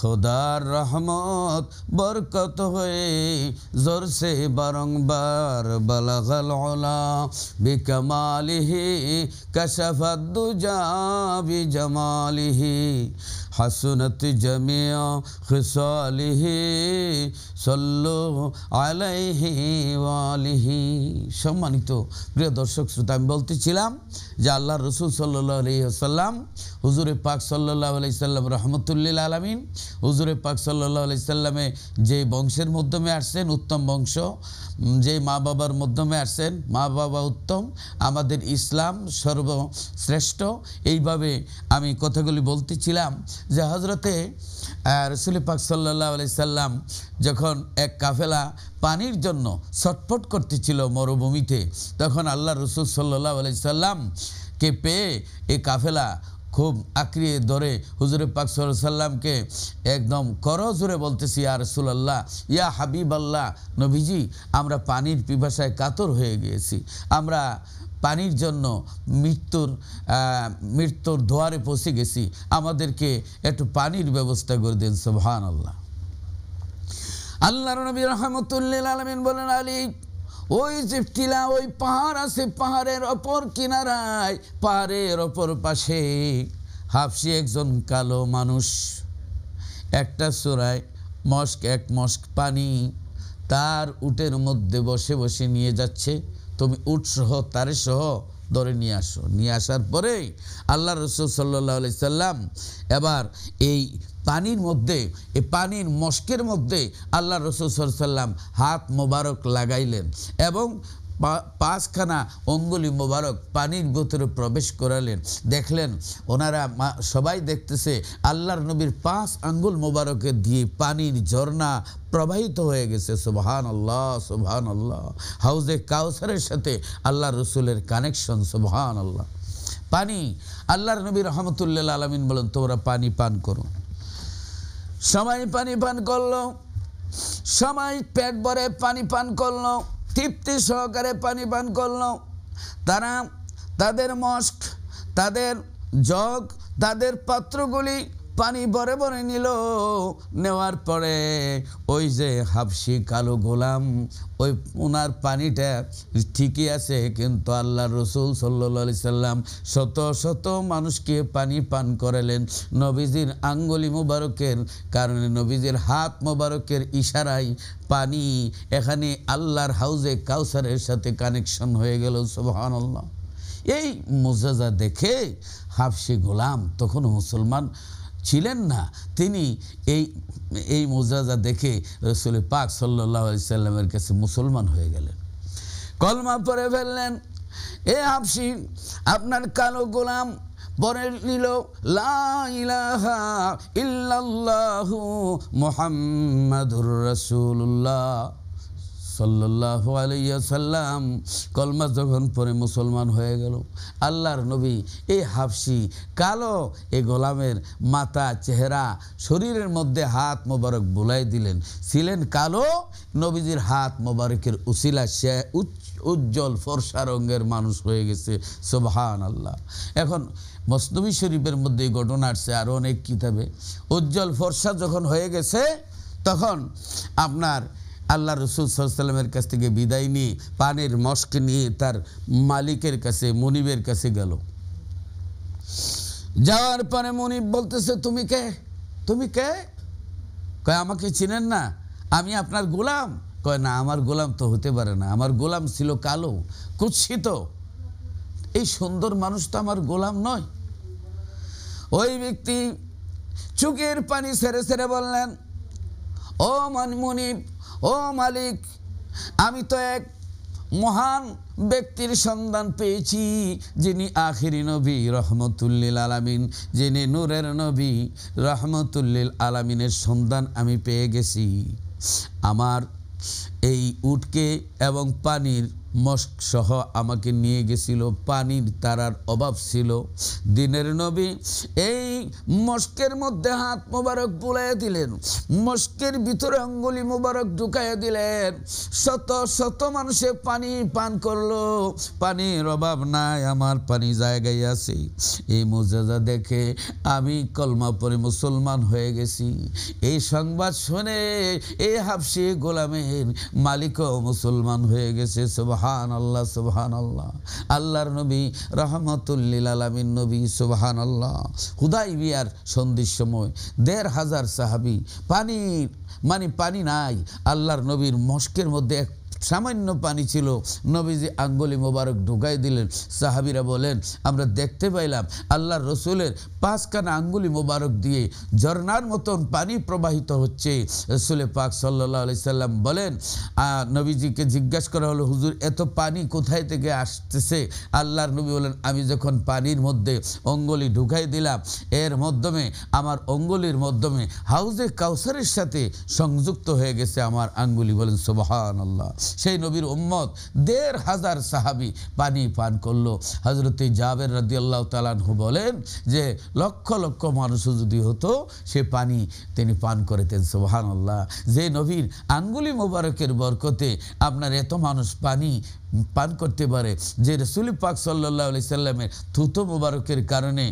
خدا رحمت برکت ہوئے زر سے برنگ بر بلغ العلا کمال ہی کشفت دجا بی جمالی হাসনত جميع خصاله صلوا আলাইহি ওয়ালিহি সম্মানিত প্রিয় দর্শক শ্রোতা আমি বলতেছিলাম যে আল্লাহ রসুল সাল্লাহ আসাল্লাম হুজুরে পাক সাল্লাহ আলি সাল্লাম রহমতুল্লিল আলমিন হুজুরে পাক সাল্লাহ আলি সাল্লামে যে বংশের মাধ্যমে আসছেন উত্তম বংশ যে মা বাবার মাধ্যমে আসছেন মা বাবা উত্তম আমাদের ইসলাম সর্বশ্রেষ্ঠ এইভাবে আমি কথাগুলি বলতেছিলাম যে হজরতে রসুল পাক সাল্লাহ আলি সাল্লাম যখন এক কাফেলা পানির জন্য ছটফট করতেছিল মরুভূমিতে তখন আল্লাহ রসুল সাল্লাহ আলি সাল্লামকে পেয়ে এ কাফেলা খুব আঁকড়িয়ে ধরে হুজুর পাক সাল্লামকে একদম করজোরে বলতেছি আর রসুলাল্লাহ ইয়া হাবিব আল্লাহ নভিজি আমরা পানির পিপাসায় কাতর হয়ে গিয়েছি আমরা পানির জন্য মৃত্যুর মৃত্যুর দোয়ারে পৌঁছে গেছি আমাদেরকে একটু পানির ব্যবস্থা করে দিন সোহান আল্লাহ আল্লাহর নবী রহমতুল্লিল আলমিন বলেন আলী ওই যে টিলা ওই পাহাড় আছে পাহাড়ের অপর কিনারায় পাহাড়ের অপর পাশে হাফসি একজন কালো মানুষ একটা চোরায় মস্ক এক মস্ক পানি তার উটের মধ্যে বসে বসে নিয়ে যাচ্ছে তুমি উটসহ তারে সহ ধরে নিয়ে আসো নিয়ে আসার পরে আল্লাহ রসুল সাল্লি সাল্লাম এবার এই পানির মধ্যে এই পানির মস্কের মধ্যে আল্লাহ রসুল সাল্লাম হাত মোবারক লাগাইলেন এবং পাঁচখানা অঙ্গুলি মোবারক পানির ভেতরে প্রবেশ করালেন দেখলেন ওনারা সবাই দেখতেছে আল্লাহর নবীর পাঁচ আঙ্গুল মোবারকে দিয়ে পানির ঝর্ণা প্রবাহিত হয়ে গেছে সুবহান আল্লাহ সুবহান আল্লাহ হাউজে কাউসারের সাথে আল্লাহ রসুলের কানেকশন সুবহান আল্লাহ পানি আল্লাহর নবী রহমতুল্লাহ আলমিন বলেন তোমরা পানি পান করো সবাই পানি পান করলো সবাই পেট ভরে পানি পান করলো তৃপ্তি সহকারে পানি পান করল তারা তাদের মস্ক তাদের জগ তাদের পাত্রগুলি পানি বরে ভরে নিল নেওয়ার পরে ওই যে হাফসি কালো গোলাম ওই ওনার পানিটা ঠিকই আছে কিন্তু আল্লাহ রসুল সাল্লি সাল্লাম শত শত মানুষকে পানি পান করালেন নবীজির আঙ্গুলি মোবারকের কারণে নবীজির হাত মোবারকের ইশারায় পানি এখানে আল্লাহর হাউজে কাউসারের সাথে কানেকশন হয়ে গেল সুবাহান এই মোজাজা দেখে হাফসি গোলাম তখন মুসলমান ছিলেন না তিনি এই এই মুজরাজা দেখে রসুল পাক সাল্লাহ সাল্লামের কাছে মুসলমান হয়ে গেলেন কলমা পরে ফেললেন এ হাফসি আপনার কালো গোলাম পরে নিল ইহু মোহাম্মদুর রসুল্লাহ সাল্লাহ আলাইসাল্লাম কলমা যখন পরে মুসলমান হয়ে গেল আল্লাহর নবী এই হাফসি কালো এ গোলামের মাথা চেহারা শরীরের মধ্যে হাত মোবারক বুলাই দিলেন ছিলেন কালো নবীজির হাত মোবারকের উশিলা সে উজ্জ্বল ফর্সা রঙের মানুষ হয়ে গেছে সোভান আল্লাহ এখন মসনবী শরীফের মধ্যে এই ঘটনা আসছে আরও অনেক কিতাবে উজ্জ্বল ফর্সা যখন হয়ে গেছে তখন আপনার আল্লাহ রসুল সাল্লামের কাছ থেকে বিদায় নিয়ে পানের মস্ক নিয়ে তার মালিকের কাছে মনিবের কাছে গেল যাওয়ার পরে মনিব বলতেছে তুমি কে তুমি কে কয় আমাকে চিনেন না আমি আপনার গোলাম কয় না আমার গোলাম তো হতে পারে না আমার গোলাম ছিল কালো কুৎসিত এই সুন্দর মানুষ তো আমার গোলাম নয় ওই ব্যক্তি চুকের পানি সেরে সেরে বললেন ও মনিব ও মালিক আমি তো এক মহান ব্যক্তির সন্ধান পেয়েছি যিনি আখিরি নবী রহমতুল্লিল আলামিন যিনি নূরের নবী রহমতুল্লিল আলামিনের সন্ধান আমি পেয়ে গেছি আমার এই উটকে এবং পানির মস্ক সহ আমাকে নিয়ে গেছিল পানির তারার অভাব ছিল দিনের নবী এই মস্কের মধ্যে হাত মোবারক বুলাই দিলেন মস্কের ভিতরে অঙ্গুলি মোবারক ঢুকাই দিলেন শত শত মানুষে পানি পান করলো পানির অভাব নাই আমার পানি জায়গায় আছে এই মজাজা দেখে আমি কলমা পরে মুসলমান হয়ে গেছি এই সংবাদ শুনে এই হাফসি গোলামের মালিকও মুসলমান হয়ে গেছে সব সুবহান আল্লাহ সুবহান আল্লাহ আল্লাহর নবী রহমতুল্লিল আলমিন নবী সুবহান আল্লাহ হুদাই বিয়ার সন্ধির সময় দেড় হাজার সাহাবি পানির মানে পানি নাই আল্লাহর নবীর মস্কের মধ্যে এক সামান্য পানি ছিল নবীজি আঙ্গুলি মোবারক ঢুকাই দিলেন সাহাবিরা বলেন আমরা দেখতে পাইলাম আল্লাহ রসুলের পাঁচখানা আঙ্গুলি মোবারক দিয়ে ঝর্নার মতন পানি প্রবাহিত হচ্ছে রসুলে পাক সাল্লাহ আলি সাল্লাম বলেন নবীজিকে জিজ্ঞাসা করা হলো হুজুর এত পানি কোথায় থেকে আসতেছে আল্লাহর নবী বলেন আমি যখন পানির মধ্যে অঙ্গুলি ঢুকাই দিলাম এর মাধ্যমে আমার অঙ্গুলির মাধ্যমে হাউজে কাউসারের সাথে সংযুক্ত হয়ে গেছে আমার আঙ্গুলি বলেন সুবাহান আল্লাহ সেই নবীর উম্মত দেড় হাজার সাহাবি পানি পান করলো হজরত জাবের রদিয়াল্লাহ তালানহু বলেন যে লক্ষ লক্ষ মানুষ যদি হতো সে পানি তিনি পান করেতেন সোহান আল্লাহ যে নবীর আঙ্গুলি মোবারকের বরকতে আপনার এত মানুষ পানি পান করতে পারে যে রসুল পাক সাল্লাহ আলি সাল্লামের থুতো মুবারকের কারণে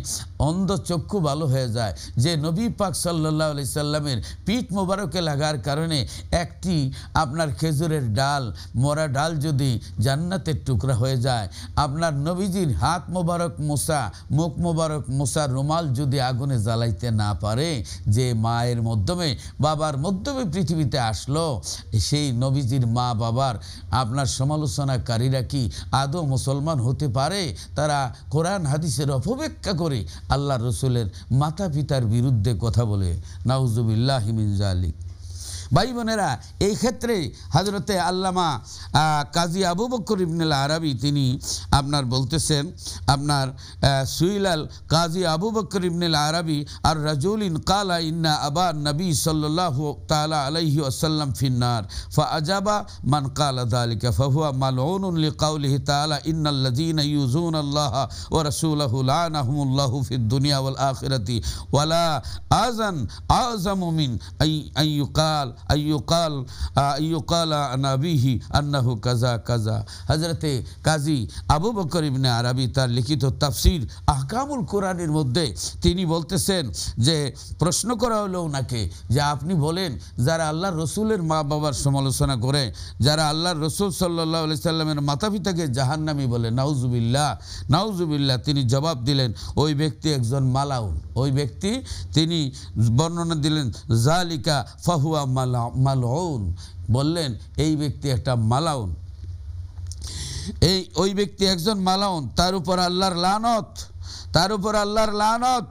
অন্ধ চক্ষু ভালো হয়ে যায় যে নবী পাক সাল্লাহ আলি সাল্লামের পিঠ মুবারকে লাগার কারণে একটি আপনার খেজুরের ডাল মরা ডাল যদি জান্নাতের টুকরা হয়ে যায় আপনার নবীজির হাত মোবারক মোসা মুখ মোবারক মোসা রুমাল যদি আগুনে জ্বালাইতে না পারে যে মায়ের মাধ্যমে বাবার মাধ্যমে পৃথিবীতে আসলো সেই নবীজির মা বাবার আপনার সমালোচনা অস্বীকারীরা কি আদৌ মুসলমান হতে পারে তারা কোরআন হাদিসের অপব্যাখ্যা করে আল্লাহ রসুলের মাতা পিতার বিরুদ্ধে কথা বলে হিমিনজা আলী ভাই বোনেরা এই ক্ষেত্রে হাজরতে আল্লামা কাজী আবু বকর ইবনুল আরবি তিনি আপনার বলতেছেন আপনার সুইলাল কাজী আবু বকর ইবনুল আরবি আর রাজুল ইন কালা ইন্না আবা নবী সাল্লাহ তালা আলাইহি আসাল্লাম ফিন্নার ফা আজাবা মান কালা দালিকা ফাহুয়া মালউন লিকাউলিহ তালা ইন্নাল্লাযীনা ইউজুন আল্লাহ ওয়া রাসূলাহু লানাহুমুল্লাহু ফিদ দুনিয়া ওয়াল আখিরাতি ওয়ালা আজান আযামু মিন আই আন ইউকাল আইয়ুকাল আইয়ুকাল আনাবিহি আন্নাহু কাজা কাজা হজরতে কাজী আবু বকর ইবনে আরবি তার লিখিত তাফসির আহকামুল কোরআনের মধ্যে তিনি বলতেছেন যে প্রশ্ন করা হলো ওনাকে যে আপনি বলেন যারা আল্লাহ রসুলের মা বাবার সমালোচনা করে যারা আল্লাহর রসুল সাল্লাহ আলি সাল্লামের মাতা পিতাকে জাহান্নামি বলে নাউজুবিল্লা নাউজুবিল্লা তিনি জবাব দিলেন ওই ব্যক্তি একজন মালাউন ওই ব্যক্তি তিনি বর্ণনা দিলেন জালিকা ফাহুয়া মাল মালাউন বললেন এই ব্যক্তি একটা মালাউন এই ওই ব্যক্তি একজন মালাউন তার উপর আল্লাহর লানত তার উপর আল্লাহর লানত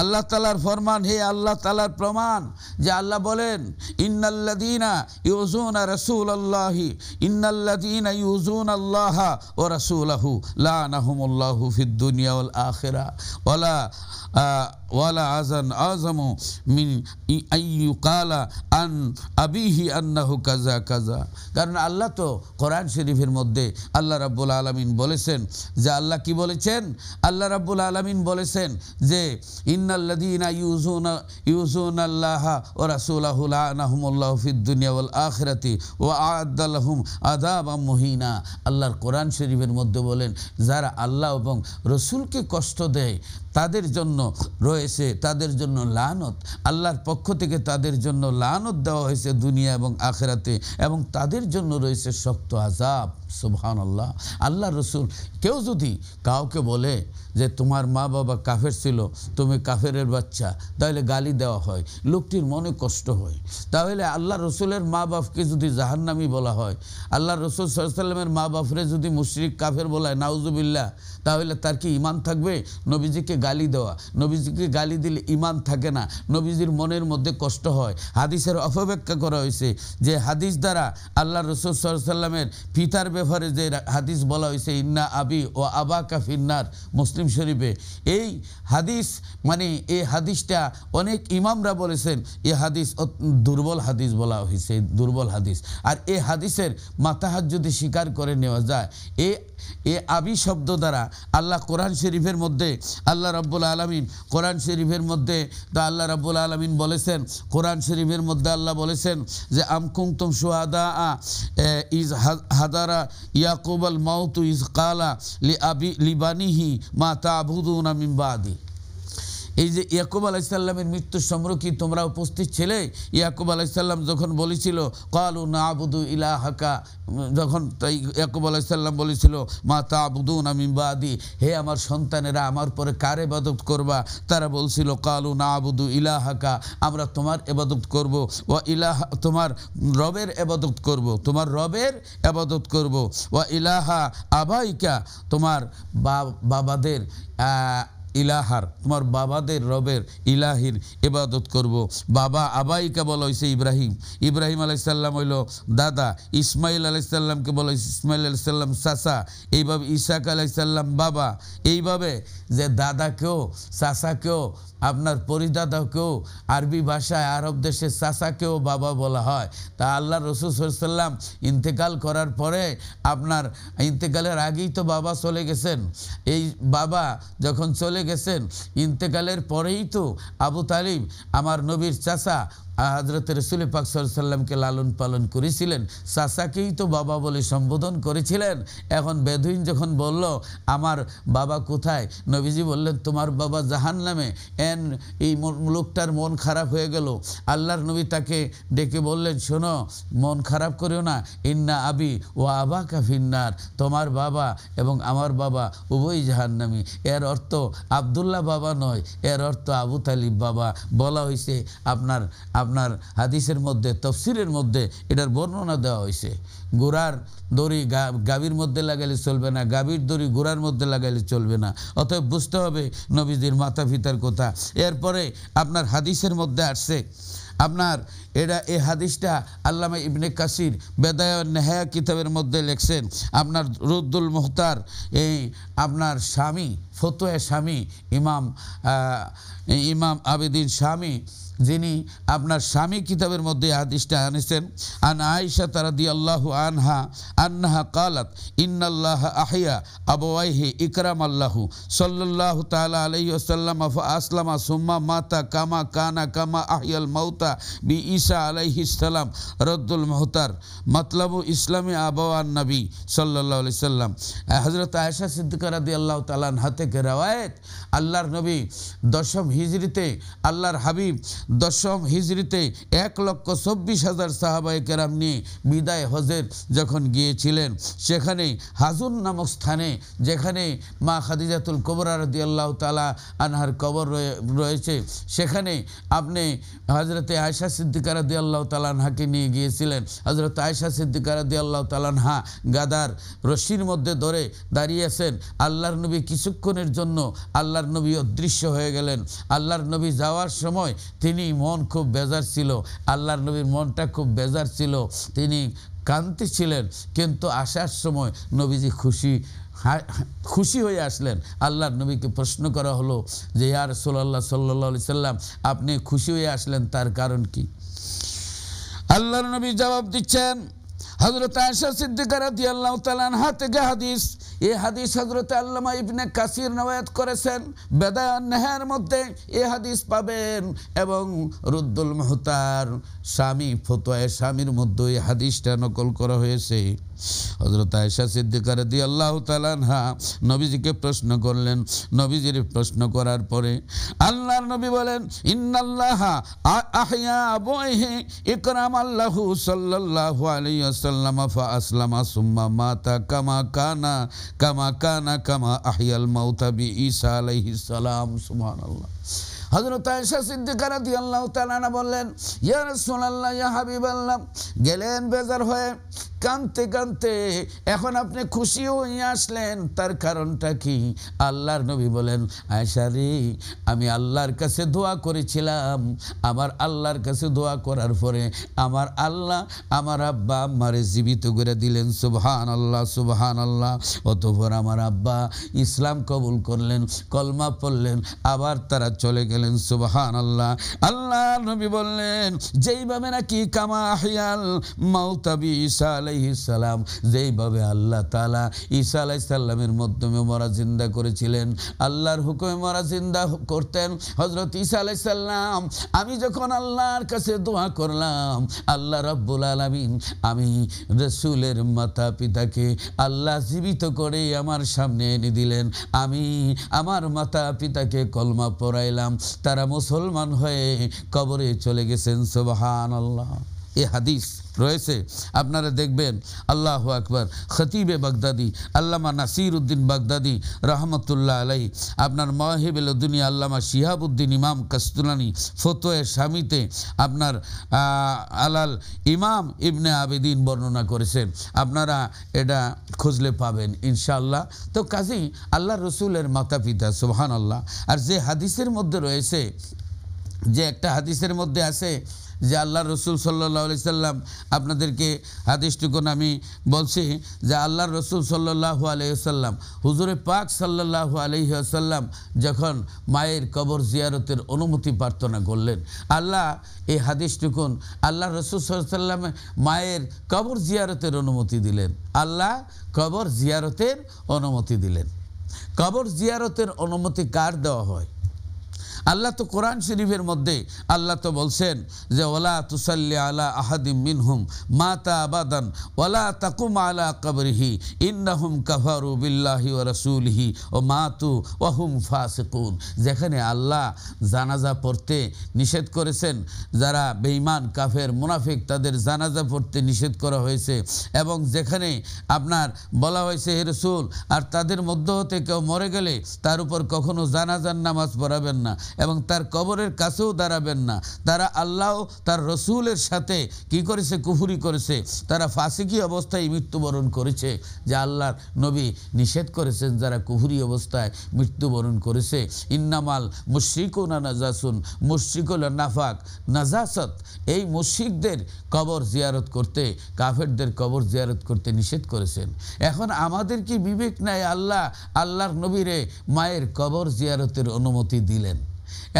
আল্লাহ তালার ফরমান হে আল্লাহ তালার প্রমাণ যে আল্লাহ বলেন ইন্নাল্লাদিনা ইউজুন রসুল আল্লাহি ইন্নাল্লাদিনা ইউজুন আল্লাহ ও আহু লাহমুল্লাহু ফিদ্দুনিয়া উল আখেরা ওলা ওয়ালা আজান আজমু মিন আইয়ু কালা আন আবিহি আন্নাহু কাজা কাজা কারণ আল্লাহ তো কোরআন শরীফের মধ্যে আল্লাহ রাব্বুল আলমিন বলেছেন যে আল্লাহ কি বলেছেন আল্লাহ রাব্বুল আলমিন বলেছেন যে ইন ইন্নাল্লাদিনা ইউজুনা আদালহুম আদাব মহিনা আল্লাহর কোরআন শরীফের মধ্যে বলেন যারা আল্লাহ এবং রসুলকে কষ্ট দেয় তাদের জন্য রয়েছে তাদের জন্য লানত আল্লাহর পক্ষ থেকে তাদের জন্য লানত দেওয়া হয়েছে দুনিয়া এবং আখেরাতে এবং তাদের জন্য রয়েছে শক্ত আজাব সুবহান আল্লাহ আল্লাহ রসুল কেউ যদি কাউকে বলে যে তোমার মা বাবা কাফের ছিল তুমি কাফের বাচ্চা তাহলে গালি দেওয়া হয় লোকটির মনে কষ্ট হয় তাহলে আল্লাহ রসুলের মা বাপকে যদি জাহান্নামি বলা হয় আল্লাহ রসুল সাল্লামের মা বাপরে যদি মুশরিক কাফের বলায় নাউজুবিল্লা তাহলে তার কি ইমান থাকবে নবীজিকে গালি দেওয়া নবীজিকে গালি দিলে ইমান থাকে না নবীজির মনের মধ্যে কষ্ট হয় হাদিসের অপব্যাখ্যা করা হয়েছে যে হাদিস দ্বারা আল্লাহ রসুল সাল্লামের পিতার ব্যাপারে যে হাদিস বলা হয়েছে ইন্না আবি ও আবা কাফিন্নার মুসলিম শরীফে এই হাদিস মানে এই হাদিসটা অনেক ইমামরা বলেছেন এ হাদিস দুর্বল হাদিস বলা হয়েছে দুর্বল হাদিস আর এ হাদিসের মাতাহাত যদি স্বীকার করে নেওয়া যায় এ এ আবি শব্দ দ্বারা আল্লাহ কোরআন শরীফের মধ্যে আল্লাহ রাব্বুল আলমিন কোরআন শরীফের মধ্যে তো আল্লাহ রাব্বুল আলমিন বলেছেন কোরআন শরীফের মধ্যে আল্লাহ বলেছেন যে আমকুম তুম সুহাদা আ ইজ হাদারা ইয়াকুব আল মাউতু ইজ কালা লি আবি লিবানিহি মা তা আবুদুন আমিম বাদি এই যে ইয়াকুব আলাইসাল্লামের মৃত্যু কি তোমরা উপস্থিত ছিলে ইয়াকুব আলাইসাল্লাম যখন বলেছিল কালু না আবুদু ইলা হাকা যখন তাই ইয়াকুব আলাইসাল্লাম বলেছিল মা তা আবুদু আমি হে আমার সন্তানেরা আমার পরে কার এবাদত করবা তারা বলছিল কালু না আবুদু ইলা হাকা আমরা তোমার এবাদত করব ও ইলাহ তোমার রবের এবাদত করব তোমার রবের এবাদত করব ও ইলাহা আবাইকা তোমার বাবাদের ইলাহার তোমার বাবাদের রবের ইলাহির ইবাদত করব। বাবা আবাইকা বলা হয়েছে ইব্রাহিম ইব্রাহিম আলাইসাল্লাম হইল দাদা ইসমাইল আলাইসাল্লামকে বলা হয়েছে ইসমাইল আলাইসাল্লাম চাষা এইভাবে ইসাক আলাইসাল্লাম বাবা এইভাবে যে দাদাকেও চাষাকেও আপনার পরিদাতাকেও আরবি ভাষায় আরব দেশের চাষাকেও বাবা বলা হয় তা আল্লাহ রসুল সাল্লাম ইন্তেকাল করার পরে আপনার ইন্তেকালের আগেই তো বাবা চলে গেছেন এই বাবা যখন চলে গেছেন ইন্তেকালের পরেই তো আবু তালিম আমার নবীর চাষা হজরত রসুল পাক লালন পালন করেছিলেন চাষাকেই তো বাবা বলে সম্বোধন করেছিলেন এখন বেদুইন যখন বলল আমার বাবা কোথায় নবীজি বললেন তোমার বাবা জাহান নামে এন এই লোকটার মন খারাপ হয়ে গেল আল্লাহর নবী তাকে ডেকে বললেন শোনো মন খারাপ করিও না ইন্না আবি ও আবা কাফিন্নার তোমার বাবা এবং আমার বাবা উভয় জাহান্নামি এর অর্থ আবদুল্লাহ বাবা নয় এর অর্থ আবু তালিব বাবা বলা হয়েছে আপনার আপনার হাদিসের মধ্যে তফসিলের মধ্যে এটার বর্ণনা দেওয়া হয়েছে গোড়ার দড়ি গাভীর মধ্যে লাগালে চলবে না গাভীর দড়ি গোড়ার মধ্যে লাগালে চলবে না অতএব বুঝতে হবে নবীজির মাতা পিতার কথা এরপরে আপনার হাদিসের মধ্যে আসছে আপনার এটা এ হাদিসটা আল্লামা ইবনে কাসির বেদায় নেহায়া কিতাবের মধ্যে লেখছেন আপনার রুদ্দুল মুহতার এই আপনার স্বামী ফতোয়া স্বামী ইমাম ইমাম আবেদিন স্বামী যিনি আপনার স্বামী কিতাবের মধ্যে আদিষ্টা আনেছেন আন আয়সা তারা দি আল্লাহ আনহা আন্নাহা কালাত ইন্নাল্লাহ আহিয়া আবওয়াইহি ইকরাম আল্লাহু সাল্লাল্লাহু তালা আলহি আসাল্লাম আফ আসলামা সুম্মা মাতা কামা কানা কামা আহিয়াল মাউতা বি ঈসা আলাইহি সালাম রদ্দুল মহতার মতলবু ইসলামী আবওয়ান নবী সাল্লাহ আলি সাল্লাম আয়সা আয়েশা দি আল্লাহ তালান হাতে কে রাওয়ায়েত আল্লাহর নবী দশম হিজরিতে আল্লাহর হাবিব দশম হিজড়িতে এক লক্ষ চব্বিশ হাজার সাহাবাই কেরাম নিয়ে বিদায় হজের যখন গিয়েছিলেন সেখানে হাজুন নামক স্থানে যেখানে মা খাদিজাতুল কোবরা রদি আল্লাহ তালা আনহার কবর রয়েছে সেখানে আপনি হজরতে আয়সা সিদ্দিকারা দিয়ে আল্লাহ তালানহাকে নিয়ে গিয়েছিলেন হজরত আয়সা সিদ্দিকারা দিয়ে আল্লাহ তালানহা গাদার রশির মধ্যে ধরে দাঁড়িয়েছেন আল্লাহর নবী কিছুক্ষণের জন্য আল্লাহর নবী অদৃশ্য হয়ে গেলেন আল্লাহর নবী যাওয়ার সময় তিনি তিনি মন খুব বেজার ছিল আল্লাহর নবীর মনটা খুব বেজার ছিল তিনি কান্তি ছিলেন কিন্তু আসার সময় নবীজি খুশি খুশি হয়ে আসলেন আল্লাহর নবীকে প্রশ্ন করা হলো যে ইয়ার সোল্লা সাল্লি সাল্লাম আপনি খুশি হয়ে আসলেন তার কারণ কি আল্লাহর নবী জবাব দিচ্ছেন হজরত আয়সা সিদ্দিকার দিয়ে আল্লাহ তালান হাতে হাদিস এই হাদিস হজরত আল্লামা ইবনে কাসির নওয়ায়াত করেছেন বেদায়ন নেহার মধ্যে এ হাদিস পাবেন এবং রুদ্দুল মহতার স্বামী ফতোয়ায় স্বামীর মধ্যে এই হাদিসটা নকল করা হয়েছে হজরত আয়সা সিদ্দিকার দি আল্লাহ তালানহা নবীজিকে প্রশ্ন করলেন নবীজির প্রশ্ন করার পরে আল্লাহর নবী বলেন ইন্নাল্লাহা আহিয়া বহে ইকরাম আল্লাহু সাল্লাল্লাহু আলাইহি ওয়াসাল্লাম ফা আসলামা সুম্মা মাতা কামা কানা كما كان كما أحيى الموتى بإيسى عليه السلام سبحان الله حضرت عائشہ صدیقہ رضی اللہ تعالی عنہ বললেন ইয়া রাসূলুল্লাহ ইয়া হাবিবাল্লাহ গেলেন বেজার হয়ে কানতে কানতে এখন আপনি খুশি হয়ে আসলেন তার কারণটা কি আল্লাহর নবী বলেন রে আমি আল্লাহর কাছে দোয়া করেছিলাম আমার আল্লাহর কাছে দোয়া করার পরে আমার আল্লাহ আমার আব্বা আমারে জীবিত করে দিলেন সুবহান আল্লাহ সুবহান আল্লাহ অতপর আমার আব্বা ইসলাম কবুল করলেন কলমা পড়লেন আবার তারা চলে গেলেন সুবহান আল্লাহ আল্লাহর নবী বললেন যেইভাবে নাকি কামাহিয়াল মাউতাবি ঈসা আলাইহিসাল্লাম যেইভাবে আল্লাহ তালা ঈসা আলাইসাল্লামের মাধ্যমে মরা জিন্দা করেছিলেন আল্লাহর হুকুমে মরা জিন্দা করতেন হজরত ঈসা আলাইসাল্লাম আমি যখন আল্লাহর কাছে দোয়া করলাম আল্লাহ রব্বুল আলমিন আমি রসুলের মাতা পিতাকে আল্লাহ জীবিত করে আমার সামনে এনে দিলেন আমি আমার মাতা পিতাকে কলমা পড়াইলাম তারা মুসলমান হয়ে কবরে চলে গেছেন সোবাহান আল্লাহ এ হাদিস রয়েছে আপনারা দেখবেন আল্লাহ আকবর খতিবে বাগদাদি আল্লামা নাসির উদ্দিন বাগদাদি রহমতুল্লাহ আলাই আপনার মহেবেল দুনিয়া আল্লামা শিহাবুদ্দিন ইমাম কস্তুলানি ফতোয়ে স্বামীতে আপনার আলাল ইমাম ইবনে আবেদিন বর্ণনা করেছেন আপনারা এটা খুঁজলে পাবেন ইনশাআল্লাহ তো কাজেই আল্লাহ রসুলের মাতা পিতা সুহান আল্লাহ আর যে হাদিসের মধ্যে রয়েছে যে একটা হাদিসের মধ্যে আছে যে আল্লাহ রসুল সাল্লি সাল্লাম আপনাদেরকে হাদিসটুকুন আমি বলছি যে আল্লাহ রসুল সাল্লাহ আলহিহাল্লাম হুজুরে পাক সাল্লাহু আলহিহাল্লাম যখন মায়ের কবর জিয়ারতের অনুমতি প্রার্থনা করলেন আল্লাহ এই হাদিসটুকুন আল্লাহ রসুল সাল্লামে মায়ের কবর জিয়ারতের অনুমতি দিলেন আল্লাহ কবর জিয়ারতের অনুমতি দিলেন কবর জিয়ারতের অনুমতি কার দেওয়া হয় আল্লাহ তো কোরআন শরীফের মধ্যে আল্লাহ তো বলছেন যে ওলা তুসাল্লি আলা আহাদিম মিনহুম মাতা আবাদান ওলা তাকুম আলা কবরিহি ইন্নাহুম কাভারু বিল্লাহি ও রসুলহি ও মাতু ওহুম ফাসিকুন যেখানে আল্লাহ জানাজা পড়তে নিষেধ করেছেন যারা বেঈমান কাফের মুনাফিক তাদের জানাজা পড়তে নিষেধ করা হয়েছে এবং যেখানে আপনার বলা হয়েছে হে রসুল আর তাদের মধ্য হতে কেউ মরে গেলে তার উপর কখনো জানাজার নামাজ পড়াবেন না এবং তার কবরের কাছেও দাঁড়াবেন না তারা আল্লাহ তার রসুলের সাথে কি করেছে কুফুরি করেছে তারা ফাঁসিকি অবস্থায় মৃত্যুবরণ করেছে যা আল্লাহর নবী নিষেধ করেছেন যারা কুহুরি অবস্থায় মৃত্যুবরণ করেছে ইন্নামাল মুশ্রিক না নাজাসুন মুশ্রিক নাফাক নাজাসত এই মুশ্রিকদের কবর জিয়ারত করতে কাফেরদের কবর জিয়ারত করতে নিষেধ করেছেন এখন আমাদের কি বিবেক নাই আল্লাহ আল্লাহর নবীরে মায়ের কবর জিয়ারতের অনুমতি দিলেন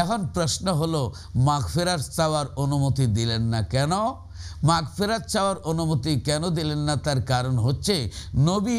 এখন প্রশ্ন হলো মাগফেরার চাওয়ার অনুমতি দিলেন না কেন মাগ ফেরাত চাওয়ার অনুমতি কেন দিলেন না তার কারণ হচ্ছে নবী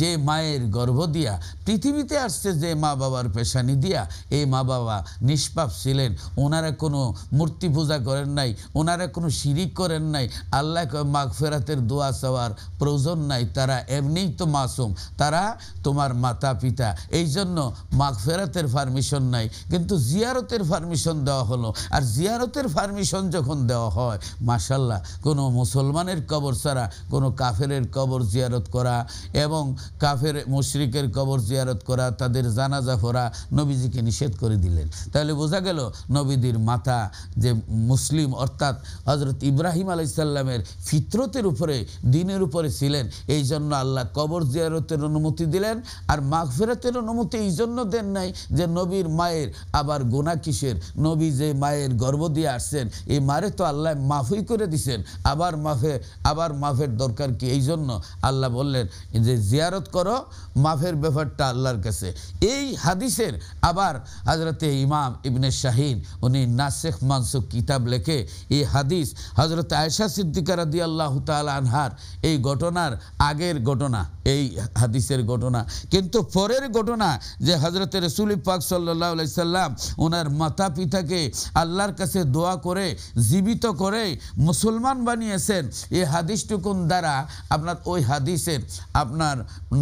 যে মায়ের গর্ভ দিয়া পৃথিবীতে আসছে যে মা বাবার পেশানি দিয়া এই মা বাবা নিষ্পাপ ছিলেন ওনারা কোনো মূর্তি পূজা করেন নাই ওনারা কোনো শিরিক করেন নাই আল্লাহ মাগ ফেরাতের দোয়া চাওয়ার প্রয়োজন নাই তারা এমনিই তো মাসুম তারা তোমার মাতা পিতা এই জন্য মাগ ফেরাতের পারমিশন নাই কিন্তু জিয়ারতের পারমিশন দেওয়া হলো আর জিয়ারতের পারমিশন যখন দেওয়া হয় মাসাল্লাহ কোনো মুসলমানের কবর ছাড়া কোনো কাফেরের কবর জিয়ারত করা এবং কাফের মুশরিকের কবর জিয়ারত করা তাদের জানাজা ফোরা নবীজিকে নিষেধ করে দিলেন তাহলে বোঝা গেল নবীদের মাথা যে মুসলিম অর্থাৎ হজরত ইব্রাহিম আলাইসাল্লামের ফিতরতের উপরে দিনের উপরে ছিলেন এই জন্য আল্লাহ কবর জিয়ারতের অনুমতি দিলেন আর মাঘফেরাতের অনুমতি এই জন্য দেন নাই যে নবীর মায়ের আবার গোনা কিসের নবী যে মায়ের গর্ব দিয়ে আসছেন এই মারে তো আল্লাহ মাফই করে দিছেন আবার মাফে আবার মাফের দরকার কি এই জন্য আল্লাহ বললেন যে জিয়ারত করো মাফের ব্যাপারটা আল্লাহর কাছে এই হাদিসের আবার হজরতে ইমাম ইবনে শাহিন উনি নাসেখ মানসুখ কিতাব লেখে এই হাদিস হজরত আয়সা সিদ্দিকার দি আল্লাহ তাল আনহার এই ঘটনার আগের ঘটনা এই হাদিসের ঘটনা কিন্তু পরের ঘটনা যে হজরত রসুল পাক সাল্লাহ সাল্লাম ওনার মাতা পিতাকে আল্লাহর কাছে দোয়া করে জীবিত করে মুসলমান বানিয়েছেন এই হাদিসটুকুন দ্বারা আপনার ওই হাদিসের আপনার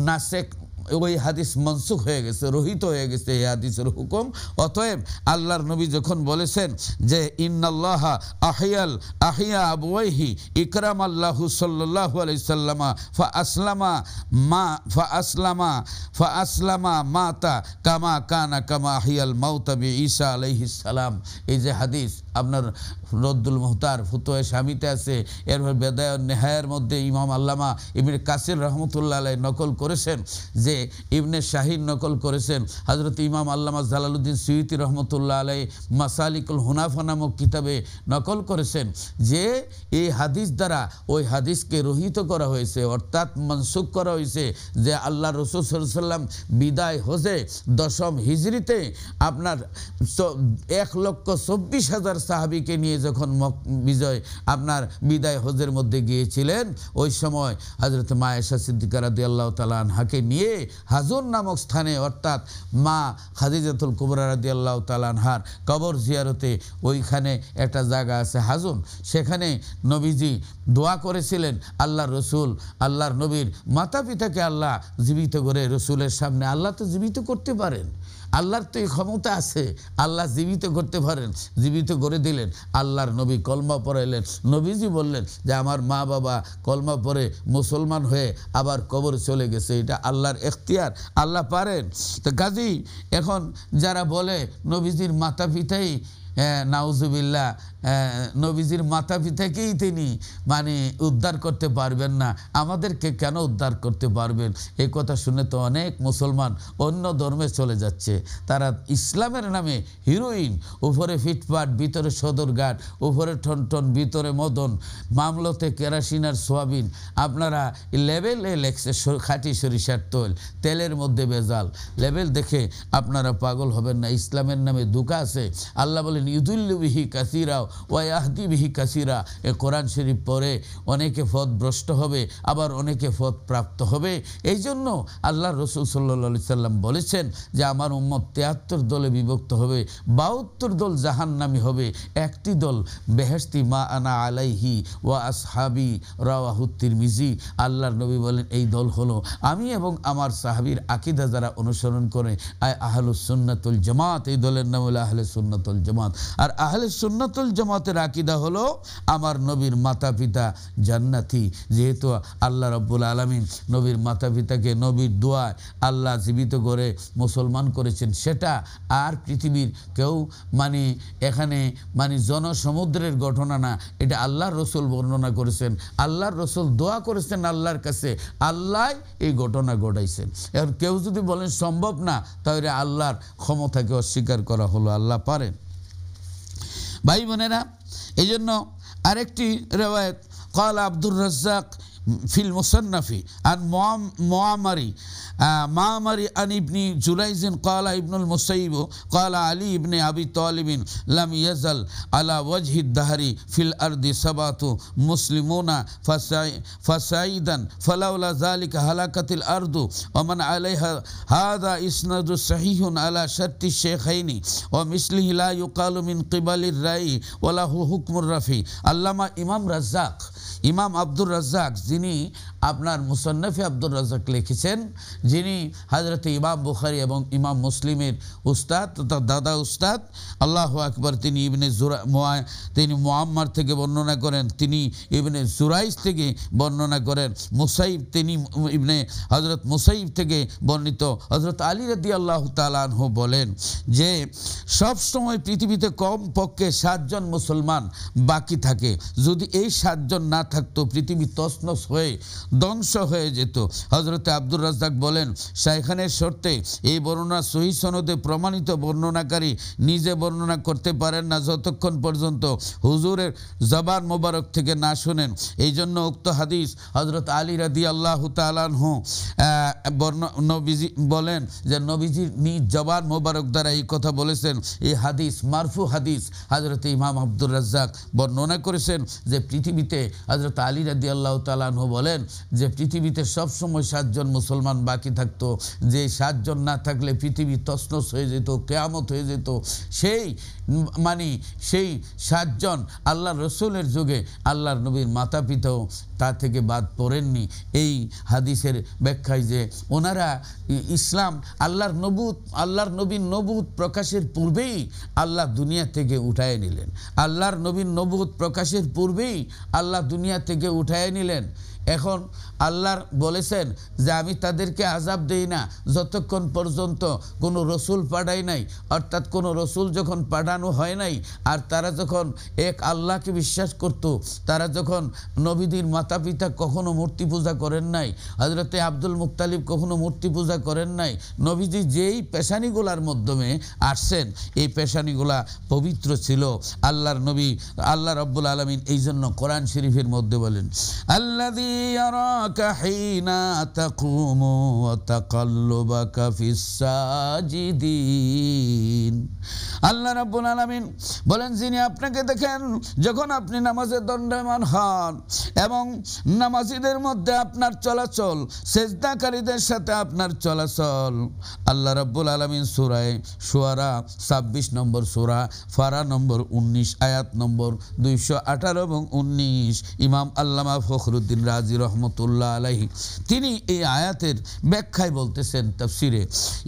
নাসেক ওই হাদিস মনসুখ হয়ে গেছে রোহিত হয়ে গেছে এই হাদিসের হুকুম অতএব আল্লাহর নবী যখন বলেছেন যে ইন্নাল্লাহ আহিয়াল আহিয়া আবহি ইকরাম আল্লাহ সাল্লাহ আলি সাল্লামা ফা আসলামা মা ফা আসলামা ফা আসলামা মাতা কামা কানা কামা আহিয়াল মাউতাবি ঈসা আলাইহিসালাম এই যে হাদিস আপনার রদ্দুল মোহতার ফুতোয় স্বামীতে আছে এরপর বেদায় নেহায়ের মধ্যে ইমাম আল্লামা ইবনে কাসির রহমতুল্লাহ আলাই নকল করেছেন যে ইবনে শাহিন নকল করেছেন হজরত ইমাম আল্লামা জালালুদ্দিন সুইতি রহমতুল্লাহ আলাই মাসালিকুল হুনাফা নামক কিতাবে নকল করেছেন যে এই হাদিস দ্বারা ওই হাদিসকে রহিত করা হয়েছে অর্থাৎ মনসুখ করা হয়েছে যে আল্লাহ রসুল সাল্লাম বিদায় হোসে দশম হিজড়িতে আপনার এক লক্ষ চব্বিশ হাজার সাহাবিকে নিয়ে যখন বিজয় আপনার বিদায় হজের মধ্যে গিয়েছিলেন ওই সময় হজরত মায়েশা সিদ্দিকারা দিয়াল্লাহ তালানহাকে নিয়ে হাজুর নামক স্থানে অর্থাৎ মা খাদিজাতুল কুবরা আল্লাহ তালানহার কবর জিয়ারতে ওইখানে একটা জায়গা আছে হাজুন সেখানে নবীজি দোয়া করেছিলেন আল্লাহ রসুল আল্লাহর নবীর মাতা পিতাকে আল্লাহ জীবিত করে রসুলের সামনে আল্লাহ তো জীবিত করতে পারেন আল্লাহর তো এই ক্ষমতা আছে আল্লাহ জীবিত করতে পারেন জীবিত করে দিলেন আল্লাহর নবী কলমা পড়াইলেন নবীজি বললেন যে আমার মা বাবা কলমা পরে মুসলমান হয়ে আবার কবর চলে গেছে এটা আল্লাহর এখতিয়ার আল্লাহ পারেন তো কাজী এখন যারা বলে নবীজির মাতা পিতাই হ্যাঁ, নাউজুবিল্লা হ্যাঁ, নবীজির মাতা পিতাকেই তিনি মানে উদ্ধার করতে পারবেন না আমাদেরকে কেন উদ্ধার করতে পারবেন এই কথা শুনে তো অনেক মুসলমান অন্য ধর্মে চলে যাচ্ছে তারা ইসলামের নামে হিরোইন উপরে ফিটপাট ভিতরে সদরঘাট উপরে ঠনঠন ভিতরে মদন মামলতে কেরাসিন আর সোয়াবিন আপনারা এ লেখছে খাঁটি সরিষার তেল তেলের মধ্যে ভেজাল লেবেল দেখে আপনারা পাগল হবেন না ইসলামের নামে দুকা আছে আল্লাহ বলে ইদুল্লুবিহি কাসিরা ওয়াহদি বিহি কাসিরা এ কোরআন শরীফ পরে অনেকে পথ ভ্রষ্ট হবে আবার অনেকে পথ প্রাপ্ত হবে এই জন্য আল্লাহ রসুল সাল্লি সাল্লাম বলেছেন যে আমার উম্মত তেয়াত্তর দলে বিভক্ত হবে বাহাত্তর দল জাহান্নামি হবে একটি দল বেহস্তি মা আনা আলাইহি ওয়া আসহাবি রাওয়াহুত্তির মিজি আল্লাহর নবী বলেন এই দল হলো আমি এবং আমার সাহাবির আকিদা যারা অনুসরণ করে আয় আহলুসুন্নাতুল জামাত এই দলের নাম হলো আহলে সুন্নাতুল জামাত জামাত আর আহলে সুন্নাতুল জামাতের আকিদা হলো আমার নবীর মাতা পিতা জান্নাতি যেহেতু আল্লাহ রব্বুল আলমিন নবীর মাতা পিতাকে নবীর দোয়ায় আল্লাহ জীবিত করে মুসলমান করেছেন সেটা আর পৃথিবীর কেউ মানে এখানে মানে জনসমুদ্রের ঘটনা না এটা আল্লাহর রসুল বর্ণনা করেছেন আল্লাহর রসুল দোয়া করেছেন আল্লাহর কাছে আল্লাহ এই ঘটনা ঘটাইছেন এখন কেউ যদি বলেন সম্ভব না তাহলে আল্লাহর ক্ষমতাকে অস্বীকার করা হলো আল্লাহ পারেন ভাই বোনেরা এই জন্য আরেকটি রেওয়ায়ত কল আব্দুর রাজ্জাক في المصنف عن معمر معمر آه، عن ابن جليز قال ابن المسيب قال علي بن أبي طالب لم يزل على وجه الدهر في الأرض سبات مسلمون فسعيدا فلولا ذلك هلكت الأرض ومن عليها هذا اسند صحيح على شرط الشيخين ومثله لا يقال من قبل الرأي وله حكم الرفي علم إمام رزاق امام عبد الرزاق তিনি আপনার মুসন্নফি আব্দুর রাজাক লিখেছেন যিনি হজরত ইমাম বুখারি এবং ইমাম মুসলিমের উস্তাদ তথা দাদা উস্তাদ আল্লাহ আকবর তিনি ইবনে জুরা তিনি মোয়াম্মার থেকে বর্ণনা করেন তিনি ইবনে জুরাইস থেকে বর্ণনা করেন মুসাইব তিনি ইবনে হজরত মুসাইব থেকে বর্ণিত হজরত আলী রদি আল্লাহ তালহ বলেন যে সব সময় পৃথিবীতে কম পক্ষে সাতজন মুসলমান বাকি থাকে যদি এই সাতজন না থাকতো পৃথিবী তসনস হয়ে ধ্বংস হয়ে যেত হজরতে আব্দুর রাজ্জাক বলেন সাইখানের শর্তে এই বর্ণনা সহি সনদে প্রমাণিত বর্ণনাকারী নিজে বর্ণনা করতে পারেন না যতক্ষণ পর্যন্ত হুজুরের জবান মোবারক থেকে না শোনেন এই জন্য উক্ত হাদিস হজরত আলী রাদি আল্লাহ হু বর্ণ নবীজি বলেন যে নবীজি নিজ জবান মোবারক দ্বারা এই কথা বলেছেন এই হাদিস মারফু হাদিস হজরত ইমাম আব্দুর রাজ্জাক বর্ণনা করেছেন যে পৃথিবীতে হজরত আলী রাদি আল্লাহ তালা তালাহ বলেন যে পৃথিবীতে সবসময় সাতজন মুসলমান বাকি থাকতো যে সাতজন না থাকলে পৃথিবী তসনস হয়ে যেত কেয়ামত হয়ে যেত সেই মানে সেই সাতজন আল্লাহ রসুলের যুগে আল্লাহর নবীর মাতা পিতাও তা থেকে বাদ পড়েননি এই হাদিসের ব্যাখ্যায় যে ওনারা ইসলাম আল্লাহর নবুত আল্লাহর নবীর নবুত প্রকাশের পূর্বেই আল্লাহ দুনিয়া থেকে উঠায় নিলেন আল্লাহর নবীর নবুত প্রকাশের পূর্বেই আল্লাহ দুনিয়া থেকে উঠায় নিলেন এখন আল্লাহর বলেছেন যে আমি তাদেরকে আজাব দেই না যতক্ষণ পর্যন্ত কোনো রসুল পাঠাই নাই অর্থাৎ কোনো রসুল যখন পাঠানো হয় নাই আর তারা যখন এক আল্লাহকে বিশ্বাস করত তারা যখন নবীদের মাতা পিতা কখনও মূর্তি পূজা করেন নাই হজরতে আব্দুল মুক্তালিব কখনো মূর্তি পূজা করেন নাই নবীজি যেই পেশানিগুলার মাধ্যমে আসছেন এই পেশানিগুলা পবিত্র ছিল আল্লাহর নবী আল্লাহ রব্বুল আলমিন এই জন্য কোরআন শরীফের মধ্যে বলেন আল্লাহ يراك حين تقوم وتقلبك في الساجدين আল্লাহ রাব্বুল আলামিন বলেন যিনি আপনাকে দেখেন যখন আপনি নামাজে দণ্ডায়মান হন এবং নামাজিদের মধ্যে আপনার চলাচল সেজদাকারীদের সাথে আপনার চলাচল আল্লাহ রাব্বুল আলামিন সূরায়ে সুয়ারা ২৬ নম্বর সুরা ফারা নম্বর ১৯ আয়াত নম্বর দুইশো আঠারো এবং ১৯ ইমাম আল্লামা ফখরুদ্দিন রাজ গাজী রহমতুল্লাহ আলাহি তিনি এই আয়াতের ব্যাখ্যায় বলতেছেন তফসিরে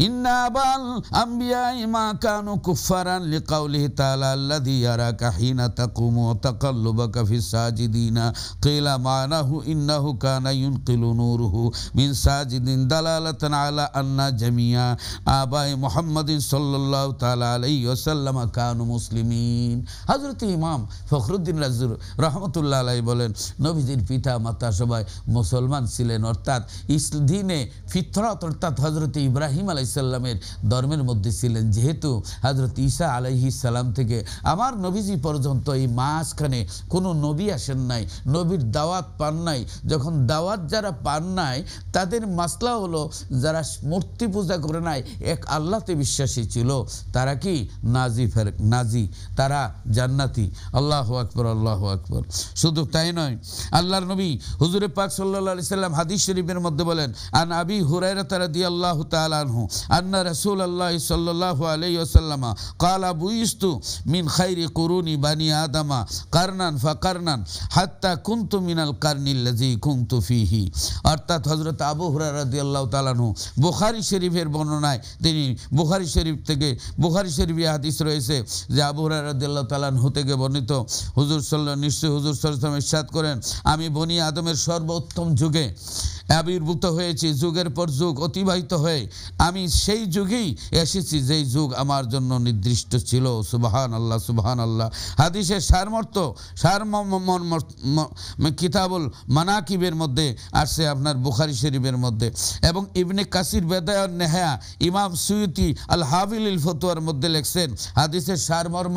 ইন্নাবাল আম্বিয়া ইমা কানু কুফারান লিকাউলিহি তাআলা আল্লাযী ইয়ারাকা হিনা তাকুমু ওয়া তাকাল্লুবাকা ফিস সাজিদিনা কিলা মানাহু ইন্নাহু কানা ইউনকিলু নূরুহু মিন সাজিদিন দালালাতান আলা আন্না জামিয়া আবাই মুহাম্মাদিন সাল্লাল্লাহু তাআলা আলাইহি ওয়াসাল্লাম কানু মুসলিমিন হযরত ইমাম ফখরুদ্দিন রাজুর রহমতুল্লাহ আলাইহি বলেন নবীজির পিতা মাতা সব সময় মুসলমান ছিলেন অর্থাৎ দিনে ফিতরত অর্থাৎ হজরত ইব্রাহিম আলাইসাল্লামের ধর্মের মধ্যে ছিলেন যেহেতু হজরত ঈসা আলহি সাল্লাম থেকে আমার নবীজি পর্যন্ত এই মাঝখানে কোনো নবী আসেন নাই নবীর দাওয়াত পান নাই যখন দাওয়াত যারা পান নাই তাদের মাসলা হলো যারা মূর্তি পূজা করে নাই এক আল্লাহতে বিশ্বাসী ছিল তারা কি নাজি ফের নাজি তারা জান্নাতি আল্লাহ আকবর আল্লাহ আকবর শুধু তাই নয় আল্লাহর নবী হুজুরে পাক সাল্লা সাল্লাম হাদিস শরীফের মধ্যে বলেন আন আবি হুরাইরা তারা দিয়ে আল্লাহ তালহু আন্না রসুল আল্লাহ সাল্লাহ আলাই কাল আবু ইস্তু মিন খাইরি করুনি বানি আদামা কারনান ফা কারনান হাত্তা কুন্তু মিনাল কার্নিল্লাজি কুন্তু ফিহি অর্থাৎ হজরত আবু হুরারা দিয়ে আল্লাহ তালানহু বুখারি শরীফের বর্ণনায় তিনি বুখারি শরীফ থেকে বুখারি শরীফে হাদিস রয়েছে যে আবু হুরার দিয়ে আল্লাহ তালানহু থেকে বর্ণিত হুজুর সাল্লাহ নিশ্চয় হুজুর সাল্লাম ইসাদ করেন আমি বনি আদমের সর্বোত্তম যুগে আবির্ভূত হয়েছি যুগের পর যুগ অতিবাহিত হয়ে আমি সেই যুগেই এসেছি যেই যুগ আমার জন্য নির্দিষ্ট ছিল সুবাহান আল্লাহ সুবাহান আল্লাহ হাদিসের সারমর্থ সারমর্ম কিতাবুল মানাকিবের মধ্যে আসছে আপনার বুখারি শরীফের মধ্যে এবং ইবনে কাসির বেদায় নেহা ইমাম সুইতি আল হাবিল ইল ফতুয়ার মধ্যে লেখছেন হাদিসের সারমর্ম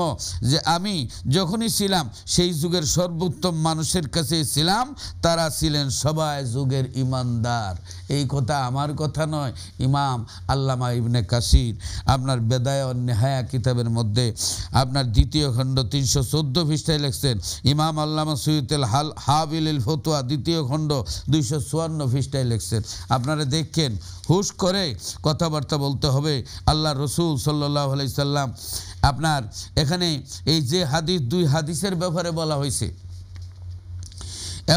যে আমি যখনই ছিলাম সেই যুগের সর্বোত্তম মানুষের কাছে ছিলাম তারা ছিলেন সবাই যুগের ইমান ইমানদার এই কথা আমার কথা নয় ইমাম আল্লামা ইবনে কাসির আপনার বেদায় নেহায়া কিতাবের মধ্যে আপনার দ্বিতীয় খণ্ড তিনশো চোদ্দো পৃষ্ঠায় লিখছেন ইমাম আল্লামা সৈয়দেল হাল হাবিল ফতুয়া দ্বিতীয় খণ্ড দুইশো চুয়ান্ন পৃষ্ঠায় লিখছেন আপনারা দেখছেন হুশ করে কথাবার্তা বলতে হবে আল্লাহ রসুল সাল্লাহ সাল্লাম আপনার এখানে এই যে হাদিস দুই হাদিসের ব্যাপারে বলা হয়েছে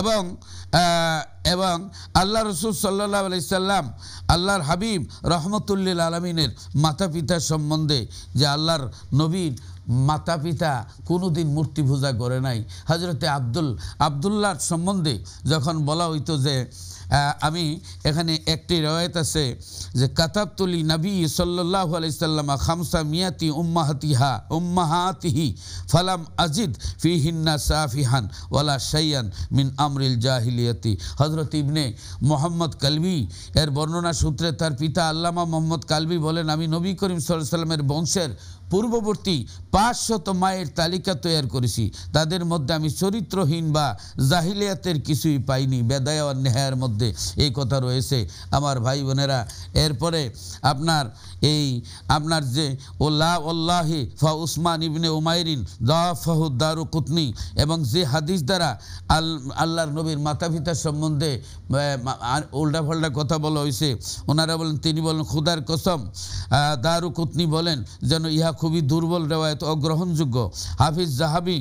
এবং এবং আল্লাহ রসুল সাল্লাহ আলাইসাল্লাম আল্লাহর হাবিব রহমতুল্লিল আলমিনের মাতা পিতা সম্বন্ধে যে আল্লাহর নবীন মাতা পিতা দিন মূর্তি পূজা করে নাই হজরতে আব্দুল আবদুল্লার সম্বন্ধে যখন বলা হইতো যে আমি এখানে একটি রয়েত আছে যে কাতাবতুলি নবী সাল্লাহ আলাইসাল্লামা খামসা মিয়াতি উম্মাহাতিহা উম্মাহাতিহি ফালাম আজিদ ফিহিন্না সাফিহান ওয়ালা সাইয়ান মিন আমরিল জাহিলিয়াতি হজরত ইবনে মোহাম্মদ কালবি এর বর্ণনা সূত্রে তার পিতা আল্লামা মোহাম্মদ কালবি বলেন আমি নবী করিম সাল্লামের বংশের পূর্ববর্তী পাঁচশত মায়ের তালিকা তৈরি করেছি তাদের মধ্যে আমি চরিত্রহীন বা জাহিলিয়াতের কিছুই পাইনি বেদায় নেহায়ার মধ্যে এই কথা রয়েছে আমার ভাই বোনেরা এরপরে আপনার এই আপনার যে ওল্লা ওল্লাহি ফা উসমান ইবনে উমাইরিন দারু কুতনি এবং যে হাদিস দ্বারা আল আল্লাহর নবীর মাতা পিতা সম্বন্ধে উল্টাফাল্টা কথা বলা হয়েছে ওনারা বলেন তিনি বলেন খুদার কসম দারু কুতনি বলেন যেন ইহা খুবই দুর্বল রেওয়ায়ত অগ্রহণযোগ্য হাফিজ জাহাবি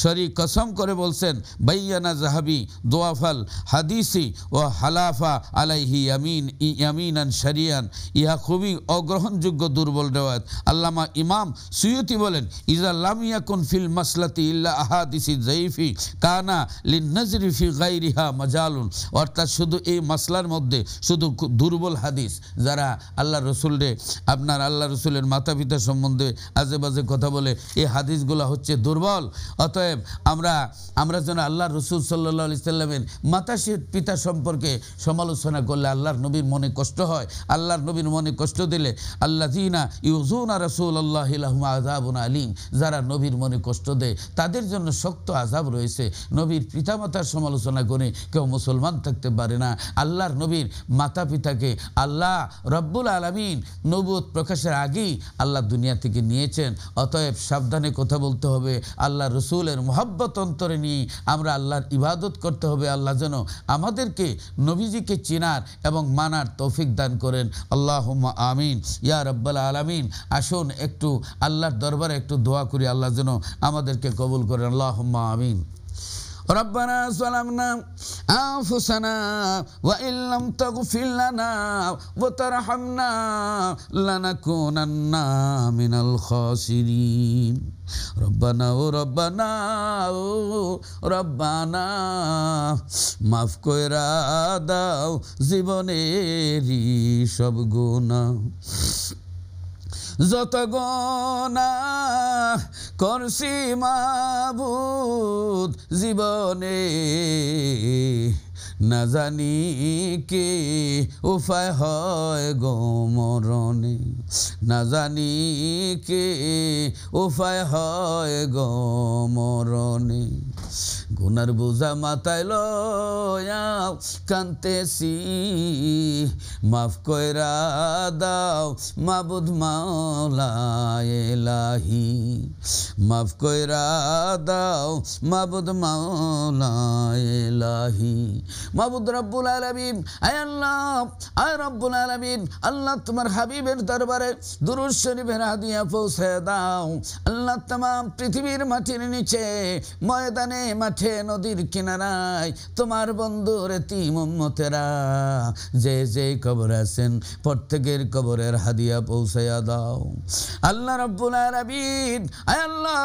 শরী কসম করে বলছেন বাইয়ানা জাহাবি দোয়াফাল হাদিসি ও হালাফা আলাইহি আমিন ই আমিন আন শরিয়ান ইহা খুবই অগ্রহণযোগ্য দুর্বল রেওয়ায়ত আল্লামা ইমাম সুয়তি বলেন ইজা লামিয়াকুন ফিল মাসলাতি ইল্লা আহাদিসি জাইফি কানা লিন নজরিফি গাইরিহা মজালুন অর্থাৎ শুধু এই মাসলার মধ্যে শুধু দুর্বল হাদিস যারা আল্লাহ রসুলরে আপনার আল্লাহ রসুলের মাতা পিতা সম্বন্ধে আজে বাজে কথা বলে এই হাদিসগুলো হচ্ছে দুর্বল অতএব আমরা আমরা যেন আল্লাহ রসুল সাল্লা সাল্লামের মাতাশির পিতা সম্পর্কে সমালোচনা করলে আল্লাহর নবীর মনে কষ্ট হয় আল্লাহর নবীর মনে কষ্ট দিলে আল্লাহ জিনা ইউজুনা রসুল আল্লাহ আজাবুন আলিম যারা নবীর মনে কষ্ট দেয় তাদের জন্য শক্ত আজাব রয়েছে নবীর পিতামাতার সমালোচনা করে কেউ মুসলমান থাকতে পারে না আল্লাহর নবীর মাতা পিতাকে আল্লাহ রব্বুল আলমিন নবুত প্রকাশের আগেই আল্লাহ দুনিয়া থেকে নিয়েছেন অতএব সাবধানে কথা বলতে হবে আল্লাহ রসুলের মোহাব্বত অন্তরে নিয়ে আমরা আল্লাহর ইবাদত করতে হবে আল্লাহ যেন আমাদেরকে নবীজিকে চেনার এবং মানার তৌফিক দান করেন আল্লাহ আমিন ইয়া রব্বাল আলমিন আসুন একটু আল্লাহর দরবারে একটু দোয়া করি আল্লাহ যেন আমাদেরকে কবুল করেন আল্লাহ আমিন ربنا ظلمنا أنفسنا وإن لم تغفر لنا وترحمنا لنكونن من الخاسرين ربنا ربنا ربنا মাফ কইরা দাও জীবনেরই সব গুণা যতগণা কৰ্চিমাবোধ জীৱনে নাজানি কি উফাই হয় গমৰণে নাজানি কি উফাই হয় গমৰণে গুনার বোঝা মাথায় লয়া কান্তেছি মাফ কয়রা দাও মাবুদ মাওলা এলাহি মাফ কয়রা দাও মাবুদ মাওলাহি মা মাবুদ রব্বুল আলমিন আয় আল্লাহ আয় রব্বুল আলমিন আল্লাহ তোমার হাবিবের দরবারে দুরুদ শরীফের হাদিয়া পৌঁছে দাও আল্লাহ তোমার পৃথিবীর মাটির নিচে ময়দানে মাঠে দেখে নদীর কিনারায় তোমার বন্ধু রেতি মোম্মতেরা যে যে কবর আছেন প্রত্যেকের কবরের হাদিয়া পৌঁছাইয়া দাও আল্লাহ রব্বুল আলামিন আয় আল্লাহ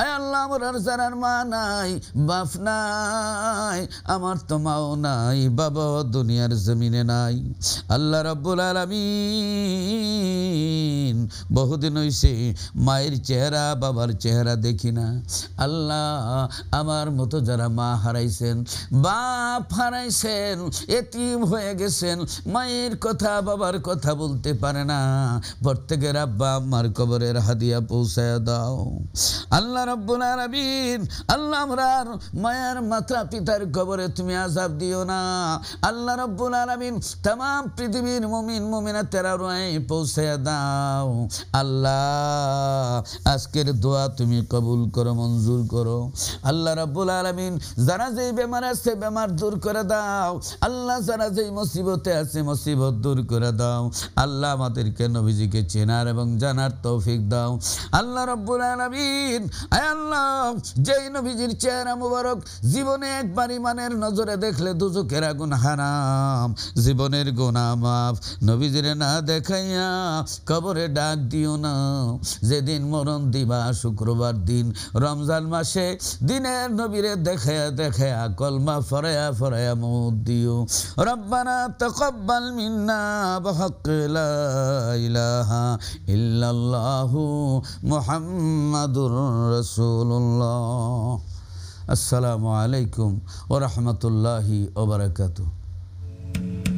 আয় আল্লাহ আমার যারার মা নাই বাপ নাই আমার তো মাও নাই বাবা দুনিয়ার জমিনে নাই আল্লাহ রব্বুল আলামিন বহুদিন হইছে মায়ের চেহারা বাবার চেহারা দেখি না আল্লাহ আমার মতো মতো যারা মা হারাইছেন বাপ হারাইছেন এতিম হয়ে গেছেন মায়ের কথা বাবার কথা বলতে পারে না প্রত্যেকের আব্বা আমার কবরের হাদিয়া পৌঁছায় দাও আল্লাহ রব্বুলার আলামিন আল্লাহ আমরার মায়ের মাতা পিতার কবরে তুমি আজাব দিও না আল্লাহ রব্বুলার আবিন তাম পৃথিবীর মুমিন মুমিনা তেরা রায় পৌঁছায় দাও আল্লাহ আজকের দোয়া তুমি কবুল করো মঞ্জুর করো আল্লাহ রব্বুল আলমিন যারা যেই বেমার আছে বেমার দূর করে দাও আল্লাহ যারা যেই মুসিবতে আছে মুসিবত দূর করে দাও আল্লাহ আমাদেরকে নবীজিকে চেনার এবং জানার তৌফিক দাও আল্লাহ রব্বুল আলমিন আয় আল্লাহ যেই নবীজির চেহারা মুবারক জীবনে একবার ইমানের নজরে দেখলে দুজকের আগুন হারাম জীবনের গোনা মাফ নবীজির না দেখাইয়া কবরে ডাক দিও না যেদিন মরণ দিবা শুক্রবার দিন রমজান মাসে দিনের নবী নবীরে দেখে দেখে কলমা ফরায়া ফরায়া মুদ দিও রব্বানা তকব্বাল মিন্না বহক ইলাহা ইল্লাল্লাহু মুহাম্মাদুর রাসূলুল্লাহ আসসালামু আলাইকুম ওয়া রাহমাতুল্লাহি ওয়া বারাকাতুহু